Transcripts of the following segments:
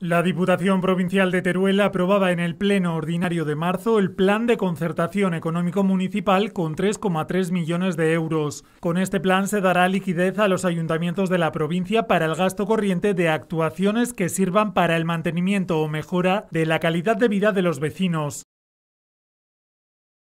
La Diputación Provincial de Teruel aprobaba en el Pleno Ordinario de marzo el Plan de Concertación Económico Municipal con 3,3 millones de euros. Con este plan se dará liquidez a los ayuntamientos de la provincia para el gasto corriente de actuaciones que sirvan para el mantenimiento o mejora de la calidad de vida de los vecinos.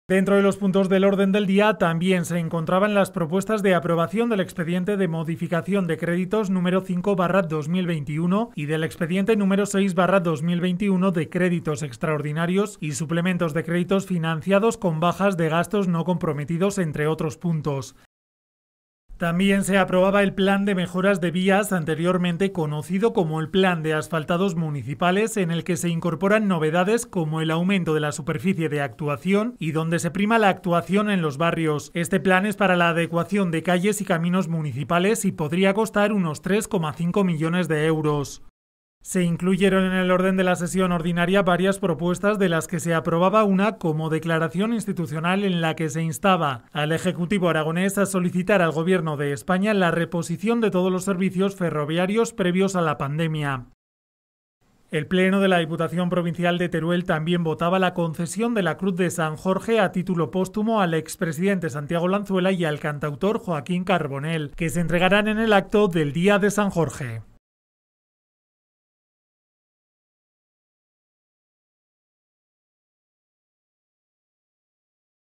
Dentro de los puntos del orden del día también se encontraban las propuestas de aprobación del expediente de modificación de créditos número 5-2021 y del expediente número 6-2021 de créditos extraordinarios y suplementos de créditos financiados con bajas de gastos no comprometidos, entre otros puntos. También se aprobaba el plan de mejoras de vías anteriormente conocido como el plan de asfaltados municipales en el que se incorporan novedades como el aumento de la superficie de actuación y donde se prima la actuación en los barrios. Este plan es para la adecuación de calles y caminos municipales y podría costar unos 3,5 millones de euros. Se incluyeron en el orden de la sesión ordinaria varias propuestas de las que se aprobaba una como declaración institucional en la que se instaba al Ejecutivo aragonés a solicitar al Gobierno de España la reposición de todos los servicios ferroviarios previos a la pandemia. El Pleno de la Diputación Provincial de Teruel también votaba la concesión de la Cruz de San Jorge a título póstumo al expresidente Santiago Lanzuela y al cantautor Joaquín Carbonel, que se entregarán en el acto del Día de San Jorge.